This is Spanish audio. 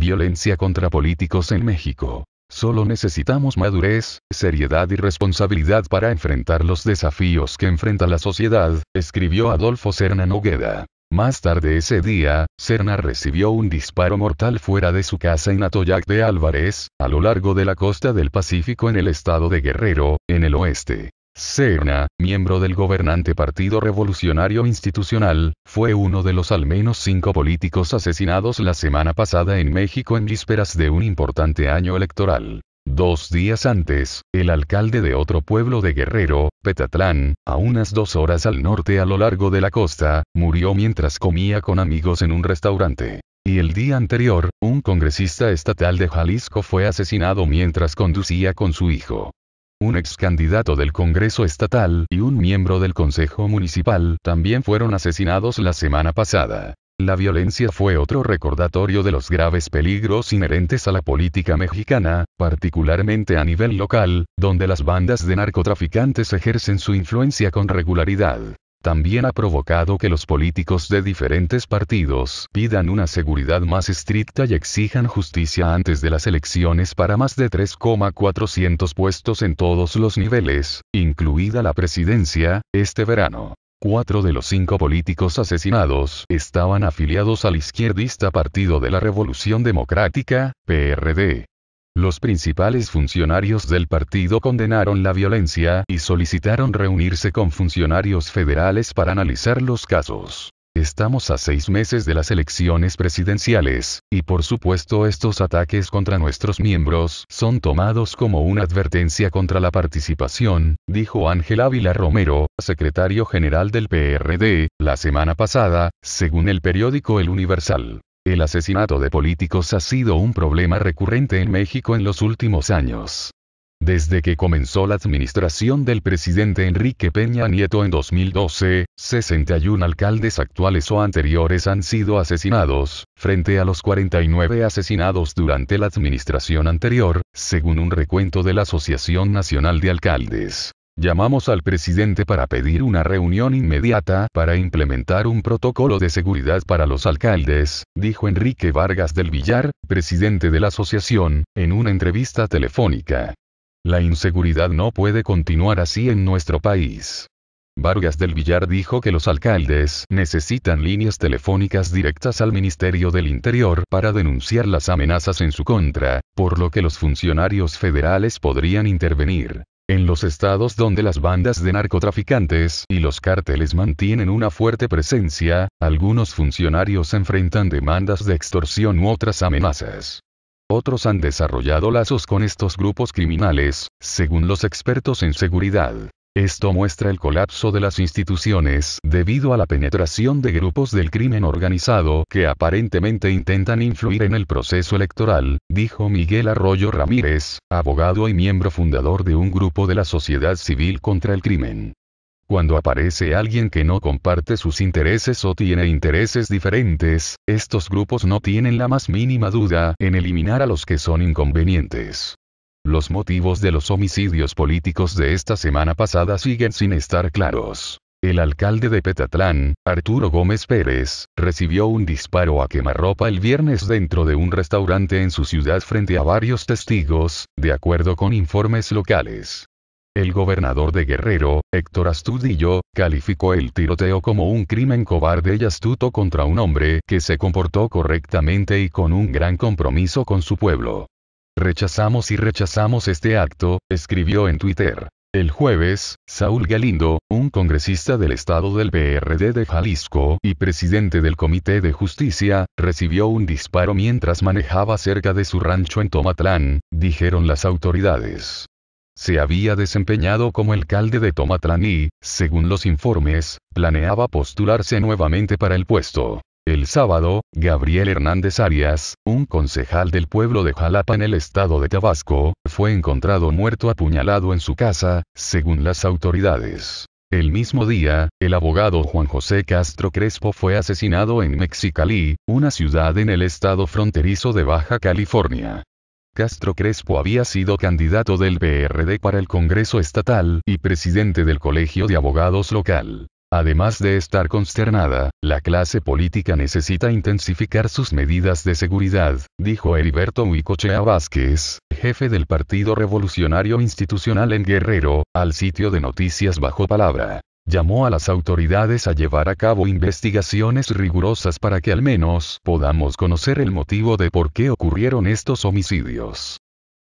Violencia contra políticos en México. Solo necesitamos madurez, seriedad y responsabilidad para enfrentar los desafíos que enfrenta la sociedad, escribió Adolfo Serna Nogueda. Más tarde ese día, Serna recibió un disparo mortal fuera de su casa en Atoyac de Álvarez, a lo largo de la costa del Pacífico en el estado de Guerrero, en el oeste. Serna, miembro del gobernante Partido Revolucionario Institucional, fue uno de los al menos cinco políticos asesinados la semana pasada en México en vísperas de un importante año electoral. Dos días antes, el alcalde de otro pueblo de Guerrero, Petatlán, a unas dos horas al norte a lo largo de la costa, murió mientras comía con amigos en un restaurante. Y el día anterior, un congresista estatal de Jalisco fue asesinado mientras conducía con su hijo un ex candidato del Congreso Estatal y un miembro del Consejo Municipal también fueron asesinados la semana pasada. La violencia fue otro recordatorio de los graves peligros inherentes a la política mexicana, particularmente a nivel local, donde las bandas de narcotraficantes ejercen su influencia con regularidad. También ha provocado que los políticos de diferentes partidos pidan una seguridad más estricta y exijan justicia antes de las elecciones para más de 3,400 puestos en todos los niveles, incluida la presidencia, este verano. Cuatro de los cinco políticos asesinados estaban afiliados al izquierdista Partido de la Revolución Democrática, PRD. Los principales funcionarios del partido condenaron la violencia y solicitaron reunirse con funcionarios federales para analizar los casos. Estamos a seis meses de las elecciones presidenciales, y por supuesto estos ataques contra nuestros miembros son tomados como una advertencia contra la participación, dijo Ángel Ávila Romero, secretario general del PRD, la semana pasada, según el periódico El Universal. El asesinato de políticos ha sido un problema recurrente en México en los últimos años. Desde que comenzó la administración del presidente Enrique Peña Nieto en 2012, 61 alcaldes actuales o anteriores han sido asesinados, frente a los 49 asesinados durante la administración anterior, según un recuento de la Asociación Nacional de Alcaldes. Llamamos al presidente para pedir una reunión inmediata para implementar un protocolo de seguridad para los alcaldes, dijo Enrique Vargas del Villar, presidente de la asociación, en una entrevista telefónica. La inseguridad no puede continuar así en nuestro país. Vargas del Villar dijo que los alcaldes necesitan líneas telefónicas directas al Ministerio del Interior para denunciar las amenazas en su contra, por lo que los funcionarios federales podrían intervenir. En los estados donde las bandas de narcotraficantes y los cárteles mantienen una fuerte presencia, algunos funcionarios enfrentan demandas de extorsión u otras amenazas. Otros han desarrollado lazos con estos grupos criminales, según los expertos en seguridad. Esto muestra el colapso de las instituciones debido a la penetración de grupos del crimen organizado que aparentemente intentan influir en el proceso electoral, dijo Miguel Arroyo Ramírez, abogado y miembro fundador de un grupo de la sociedad civil contra el crimen. Cuando aparece alguien que no comparte sus intereses o tiene intereses diferentes, estos grupos no tienen la más mínima duda en eliminar a los que son inconvenientes. Los motivos de los homicidios políticos de esta semana pasada siguen sin estar claros. El alcalde de Petatlán, Arturo Gómez Pérez, recibió un disparo a quemarropa el viernes dentro de un restaurante en su ciudad frente a varios testigos, de acuerdo con informes locales. El gobernador de Guerrero, Héctor Astudillo, calificó el tiroteo como un crimen cobarde y astuto contra un hombre que se comportó correctamente y con un gran compromiso con su pueblo. Rechazamos y rechazamos este acto, escribió en Twitter. El jueves, Saúl Galindo, un congresista del estado del PRD de Jalisco y presidente del Comité de Justicia, recibió un disparo mientras manejaba cerca de su rancho en Tomatlán, dijeron las autoridades. Se había desempeñado como alcalde de Tomatlán y, según los informes, planeaba postularse nuevamente para el puesto. El sábado, Gabriel Hernández Arias, un concejal del pueblo de Jalapa en el estado de Tabasco, fue encontrado muerto apuñalado en su casa, según las autoridades. El mismo día, el abogado Juan José Castro Crespo fue asesinado en Mexicali, una ciudad en el estado fronterizo de Baja California. Castro Crespo había sido candidato del PRD para el Congreso Estatal y presidente del Colegio de Abogados local. Además de estar consternada, la clase política necesita intensificar sus medidas de seguridad, dijo Heriberto Huicochea Vázquez, jefe del Partido Revolucionario Institucional en Guerrero, al sitio de Noticias Bajo Palabra llamó a las autoridades a llevar a cabo investigaciones rigurosas para que al menos podamos conocer el motivo de por qué ocurrieron estos homicidios.